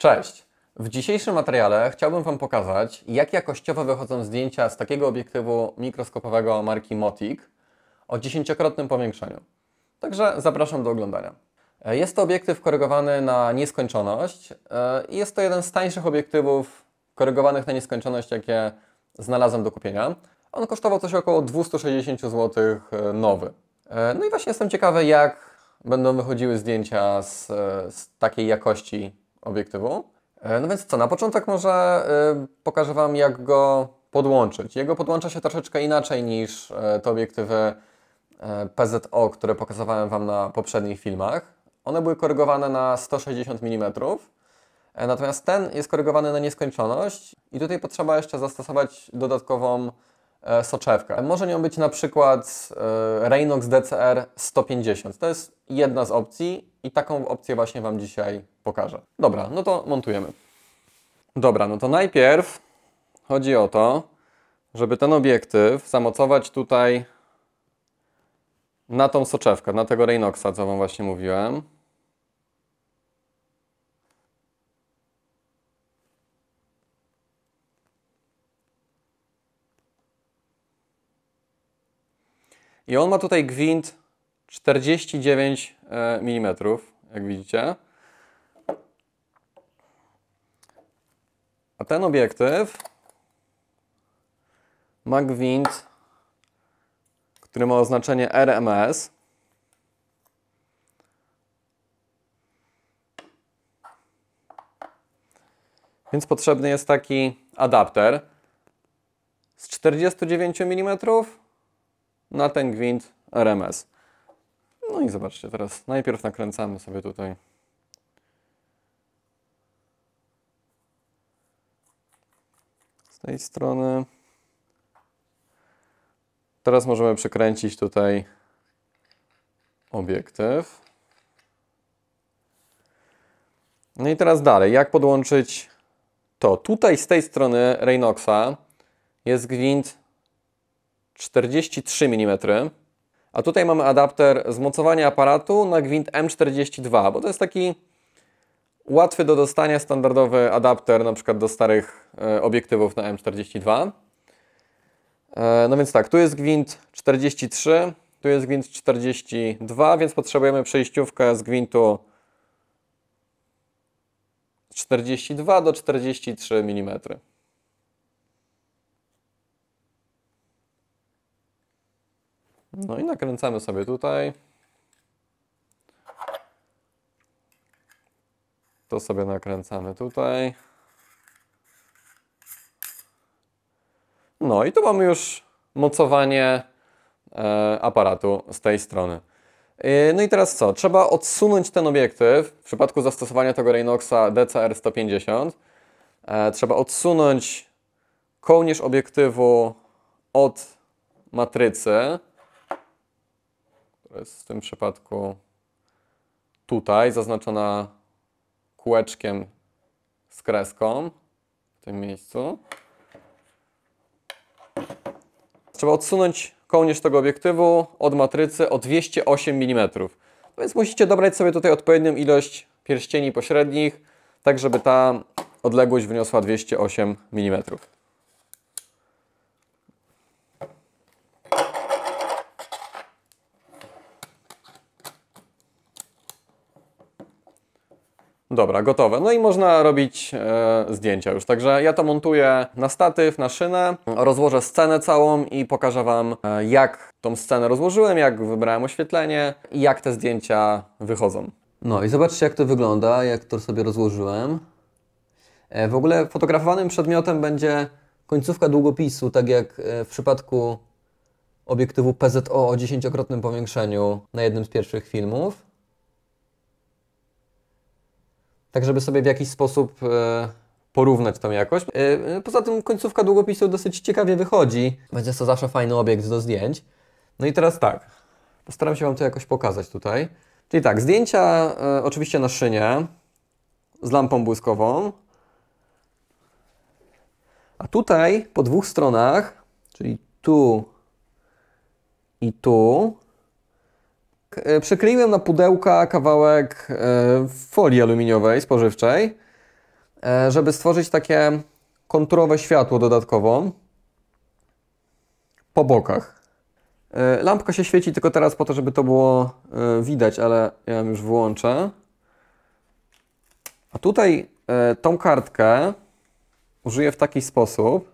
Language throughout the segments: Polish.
Cześć! W dzisiejszym materiale chciałbym Wam pokazać, jak jakościowo wychodzą zdjęcia z takiego obiektywu mikroskopowego marki Motic o dziesięciokrotnym powiększeniu. Także zapraszam do oglądania. E, jest to obiektyw korygowany na nieskończoność e, i jest to jeden z tańszych obiektywów korygowanych na nieskończoność, jakie znalazłem do kupienia. On kosztował coś około 260 zł e, nowy. No i właśnie jestem ciekawy, jak będą wychodziły zdjęcia z, z takiej jakości obiektywu. E, no więc co, na początek może e, pokażę Wam, jak go podłączyć. Jego podłącza się troszeczkę inaczej niż e, te obiektywy PZO, które pokazywałem Wam na poprzednich filmach. One były korygowane na 160 mm, natomiast ten jest korygowany na nieskończoność i tutaj potrzeba jeszcze zastosować dodatkową E, soczewkę. Może nią być na przykład Raynox DCR 150. To jest jedna z opcji i taką opcję właśnie Wam dzisiaj pokażę. Dobra, no to montujemy. Dobra, no to najpierw chodzi o to, żeby ten obiektyw zamocować tutaj na tą soczewkę, na tego Raynoxa, co Wam właśnie mówiłem. I on ma tutaj gwint 49 e, mm, jak widzicie. A ten obiektyw ma gwint, który ma oznaczenie RMS. Więc potrzebny jest taki adapter z 49 mm na ten gwint RMS. No i zobaczcie, teraz najpierw nakręcamy sobie tutaj z tej strony. Teraz możemy przekręcić tutaj obiektyw. No i teraz dalej, jak podłączyć to? Tutaj z tej strony Reynoxa jest gwint 43 mm, a tutaj mamy adapter zmocowania aparatu na gwint M42, bo to jest taki łatwy do dostania standardowy adapter na przykład do starych e, obiektywów na M42. E, no więc tak, tu jest gwint 43, tu jest gwint 42, więc potrzebujemy przejściówkę z gwintu 42 do 43 mm. No i nakręcamy sobie tutaj. To sobie nakręcamy tutaj. No i tu mamy już mocowanie e, aparatu z tej strony. E, no i teraz co? Trzeba odsunąć ten obiektyw. W przypadku zastosowania tego Reynoxa DCR150 e, trzeba odsunąć kołnierz obiektywu od matrycy jest w tym przypadku tutaj, zaznaczona kółeczkiem z kreską w tym miejscu. Trzeba odsunąć kołnierz tego obiektywu od matrycy o 208 mm. No więc musicie dobrać sobie tutaj odpowiednią ilość pierścieni pośrednich, tak żeby ta odległość wyniosła 208 mm. Dobra, gotowe. No i można robić e, zdjęcia już. Także ja to montuję na statyw, na szynę, rozłożę scenę całą i pokażę Wam, e, jak tą scenę rozłożyłem, jak wybrałem oświetlenie i jak te zdjęcia wychodzą. No i zobaczcie, jak to wygląda, jak to sobie rozłożyłem. E, w ogóle fotografowanym przedmiotem będzie końcówka długopisu, tak jak e, w przypadku obiektywu PZO o dziesięciokrotnym powiększeniu na jednym z pierwszych filmów tak żeby sobie w jakiś sposób e, porównać tą jakość. E, e, poza tym końcówka długopisu dosyć ciekawie wychodzi, Będzie to zawsze fajny obiekt do zdjęć. No i teraz tak, postaram się Wam to jakoś pokazać tutaj. Czyli tak, zdjęcia oczywiście na szynie z lampą błyskową. A tutaj po dwóch stronach, czyli tu i tu, E, przykleiłem na pudełka kawałek e, folii aluminiowej spożywczej, e, żeby stworzyć takie konturowe światło dodatkowo po bokach. Lampka się świeci tylko teraz po to, żeby to było widać, ale ja ją już wyłączę. A tutaj tą kartkę użyję w taki sposób,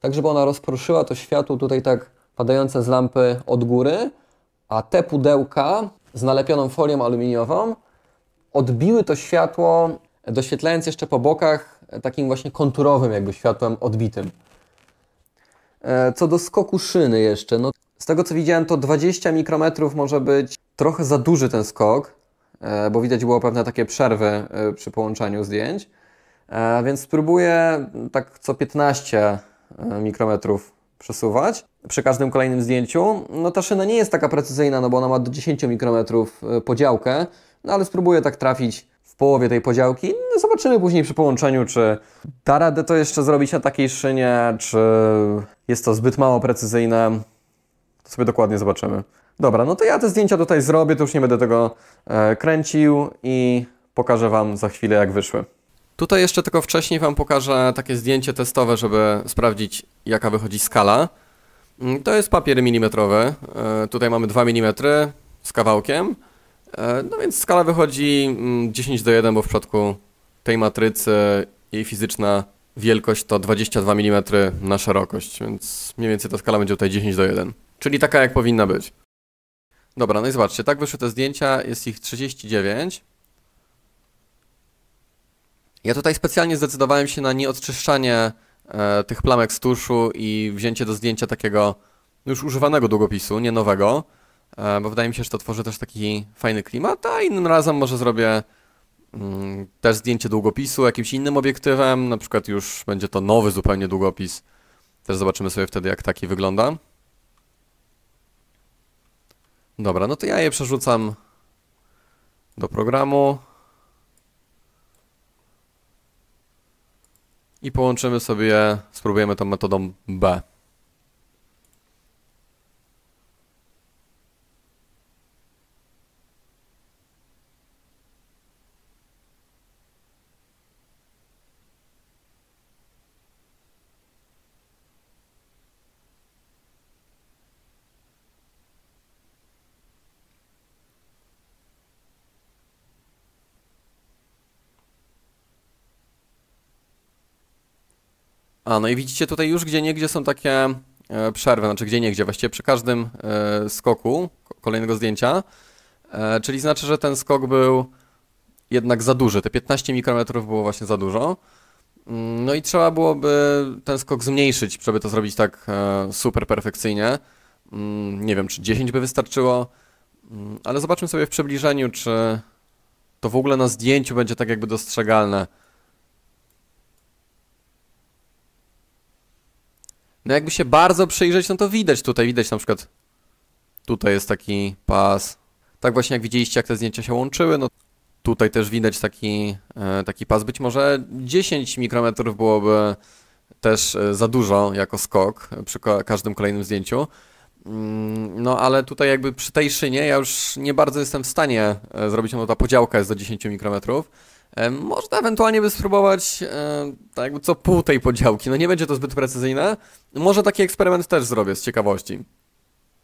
tak żeby ona rozproszyła to światło tutaj tak padające z lampy od góry, a te pudełka z nalepioną folią aluminiową odbiły to światło, doświetlając jeszcze po bokach takim właśnie konturowym jakby światłem odbitym. E, co do skoku szyny jeszcze, no z tego co widziałem to 20 mikrometrów może być trochę za duży ten skok, e, bo widać było pewne takie przerwy e, przy połączeniu zdjęć, więc spróbuję tak co 15 E, mikrometrów przesuwać przy każdym kolejnym zdjęciu. No ta szyna nie jest taka precyzyjna, no bo ona ma do 10 mikrometrów e, podziałkę, no ale spróbuję tak trafić w połowie tej podziałki. No zobaczymy później przy połączeniu, czy da radę to jeszcze zrobić na takiej szynie, czy jest to zbyt mało precyzyjne. To sobie dokładnie zobaczymy. Dobra, no to ja te zdjęcia tutaj zrobię, to już nie będę tego e, kręcił i pokażę Wam za chwilę, jak wyszły. Tutaj jeszcze tylko wcześniej Wam pokażę takie zdjęcie testowe, żeby sprawdzić jaka wychodzi skala. Mm, to jest papier milimetrowy. E, tutaj mamy 2 mm z kawałkiem. E, no więc skala wychodzi 10 mm, do 1, bo w przypadku tej matrycy jej fizyczna wielkość to 22 mm na szerokość, więc mniej więcej ta skala będzie tutaj 10 do 1. Czyli taka jak powinna być. Dobra, no i zobaczcie, tak wyszły te zdjęcia, jest ich 39. Ja tutaj specjalnie zdecydowałem się na nieodczyszczanie e, tych plamek z tuszu i wzięcie do zdjęcia takiego już używanego długopisu, nie nowego, e, bo wydaje mi się, że to tworzy też taki fajny klimat, a innym razem może zrobię mm, też zdjęcie długopisu jakimś innym obiektywem, na przykład już będzie to nowy zupełnie długopis. Też zobaczymy sobie wtedy, jak taki wygląda. Dobra, no to ja je przerzucam do programu. i połączymy sobie, spróbujemy tą metodą B. A, no i widzicie tutaj już gdzie niegdzie są takie e, przerwy, znaczy gdzie niegdzie, właściwie przy każdym e, skoku kolejnego zdjęcia, e, czyli znaczy, że ten skok był jednak za duży, te 15 mikrometrów było właśnie za dużo. Mm, no i trzeba byłoby ten skok zmniejszyć, żeby to zrobić tak super perfekcyjnie. Mm, nie wiem, czy 10 by wystarczyło, mm, ale zobaczmy sobie w przybliżeniu, czy to w ogóle na zdjęciu będzie tak jakby dostrzegalne. No jakby się bardzo przyjrzeć, no to widać tutaj, widać na przykład... Tutaj jest taki pas. Tak właśnie jak widzieliście, jak te zdjęcia się łączyły, no tutaj też widać taki, e, taki pas. Być może 10 mikrometrów byłoby też e, za dużo jako skok przy każdym kolejnym zdjęciu. Mm, no ale tutaj jakby przy tej szynie ja już nie bardzo jestem w stanie e, zrobić, no ta podziałka jest do 10 mikrometrów. E, można ewentualnie by spróbować e, tak jakby co pół tej podziałki. No nie będzie to zbyt precyzyjne. Może taki eksperyment też zrobię z ciekawości.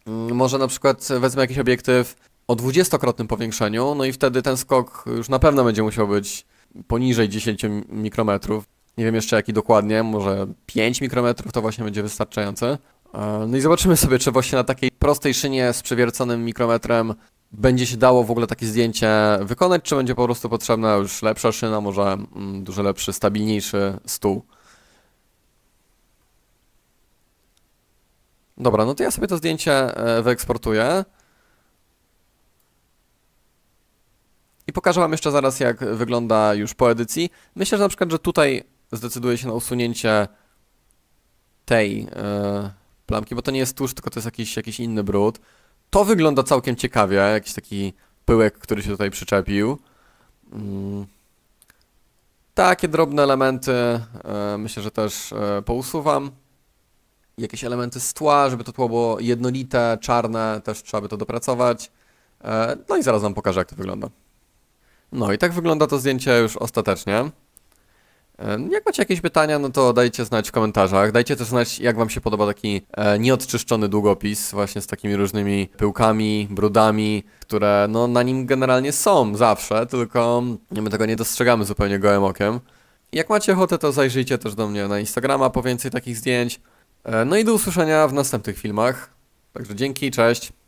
Mm, może na przykład wezmę jakiś obiektyw o dwudziestokrotnym powiększeniu, no i wtedy ten skok już na pewno będzie musiał być poniżej 10 mikrometrów. Nie wiem jeszcze jaki dokładnie, może 5 mikrometrów to właśnie będzie wystarczające. E, no i zobaczymy sobie, czy właśnie na takiej prostej szynie z przewierconym mikrometrem będzie się dało w ogóle takie zdjęcie wykonać, czy będzie po prostu potrzebna już lepsza szyna, może mm, dużo lepszy, stabilniejszy stół. Dobra, no to ja sobie to zdjęcie e, wyeksportuję. I pokażę Wam jeszcze zaraz, jak wygląda już po edycji. Myślę, że na przykład, że tutaj zdecyduję się na usunięcie tej yy, plamki, bo to nie jest tusz, tylko to jest jakiś, jakiś inny brud. To wygląda całkiem ciekawie, jakiś taki pyłek, który się tutaj przyczepił. Mm. Takie drobne elementy e, myślę, że też e, pousuwam. Jakieś elementy z tła, żeby to tło było jednolite, czarne, też trzeba by to dopracować. E, no i zaraz Wam pokażę, jak to wygląda. No i tak wygląda to zdjęcie już ostatecznie. E, jak macie jakieś pytania, no to dajcie znać w komentarzach. Dajcie też znać, jak wam się podoba taki e, nieodczyszczony długopis, właśnie z takimi różnymi pyłkami, brudami, które no, na nim generalnie są zawsze, tylko my tego nie dostrzegamy zupełnie gołym okiem. Jak macie ochotę, to zajrzyjcie też do mnie na Instagrama po więcej takich zdjęć. E, no i do usłyszenia w następnych filmach. Także dzięki, cześć.